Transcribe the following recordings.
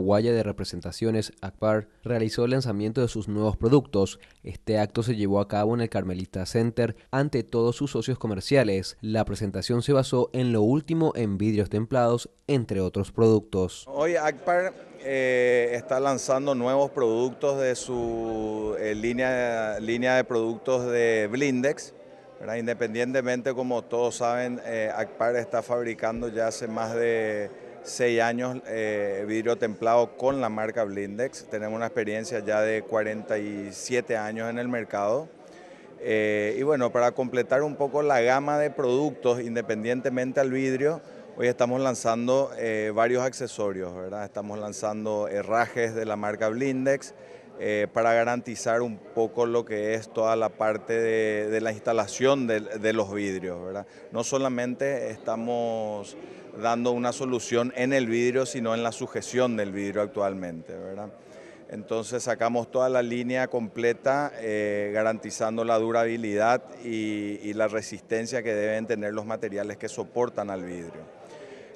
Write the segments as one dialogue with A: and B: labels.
A: Guaya de representaciones, ACPAR, realizó el lanzamiento de sus nuevos productos. Este acto se llevó a cabo en el Carmelita Center ante todos sus socios comerciales. La presentación se basó en lo último en vidrios templados, entre otros productos.
B: Hoy ACPAR eh, está lanzando nuevos productos de su eh, línea, línea de productos de Blindex. Independientemente, como todos saben, eh, ACPAR está fabricando ya hace más de seis años eh, vidrio templado con la marca Blindex. Tenemos una experiencia ya de 47 años en el mercado. Eh, y bueno, para completar un poco la gama de productos independientemente al vidrio, hoy estamos lanzando eh, varios accesorios, ¿verdad? Estamos lanzando herrajes de la marca Blindex, eh, para garantizar un poco lo que es toda la parte de, la instalación de, los vidrios. No solamente estamos dando una solución en el vidrio, sino en la sujeción del vidrio actualmente. Entonces sacamos toda la línea completa eh, garantizando la durabilidad y la resistencia que deben tener los materiales que soportan al vidrio.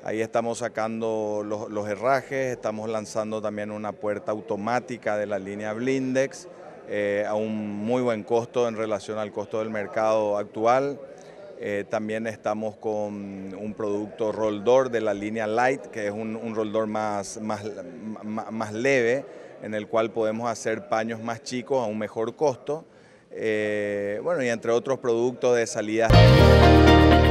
B: Ahí estamos sacando los, herrajes, estamos lanzando también una puerta automática de la línea Blindex eh, a un muy buen costo en relación al costo del mercado actual. Eh, también estamos con un producto roldor de la línea Light, que es un, un roldor más, más, más, leve, en el cual podemos hacer paños más chicos a un mejor costo. Eh, bueno, y entre otros productos de salida.